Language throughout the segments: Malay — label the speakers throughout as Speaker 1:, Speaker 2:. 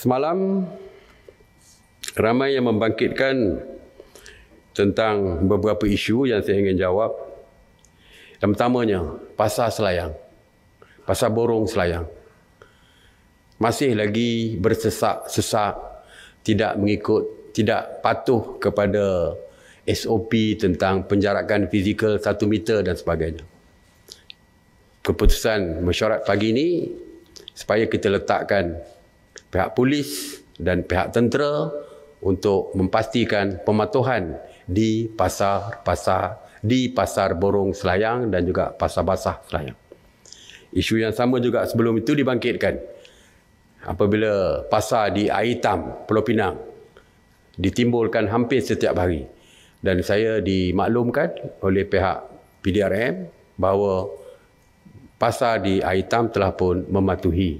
Speaker 1: Semalam ramai yang membangkitkan tentang beberapa isu yang saya ingin jawab. Yang pertamanya, pasar Selayang. Pasar Borong Selayang. Masih lagi bersesak-sesak, tidak mengikut, tidak patuh kepada SOP tentang penjarakan fizikal satu meter dan sebagainya. Keputusan mesyuarat pagi ini supaya kita letakkan pihak polis dan pihak tentera untuk memastikan pematuhan di pasar-pasar di pasar borong Selayang dan juga pasar basah Selayang. Isu yang sama juga sebelum itu dibangkitkan apabila pasar di Aitam, Pulau Pinang ditimbulkan hampir setiap hari dan saya dimaklumkan oleh pihak PDRM bahawa pasar di Aitam telah pun mematuhi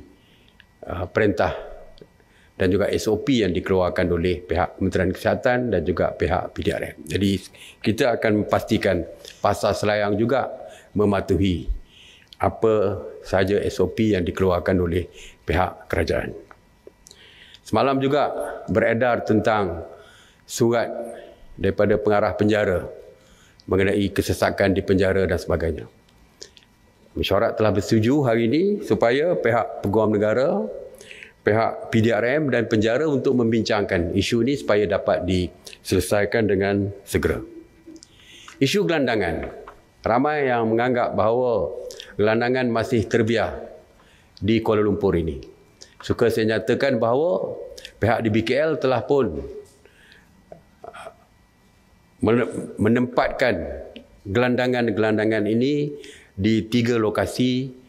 Speaker 1: uh, perintah dan juga SOP yang dikeluarkan oleh pihak Kementerian Kesihatan dan juga pihak PDRM. Jadi kita akan memastikan Pasar Selayang juga mematuhi apa sahaja SOP yang dikeluarkan oleh pihak kerajaan. Semalam juga beredar tentang surat daripada pengarah penjara mengenai kesesakan di penjara dan sebagainya. Mesyuarat telah bersetuju hari ini supaya pihak peguam negara pihak PDRM dan penjara untuk membincangkan isu ini supaya dapat diselesaikan dengan segera. Isu gelandangan. Ramai yang menganggap bahawa gelandangan masih terbiar di Kuala Lumpur ini. Suka saya nyatakan bahawa pihak di BKL telah pun uh, menempatkan gelandangan-gelandangan ini di tiga lokasi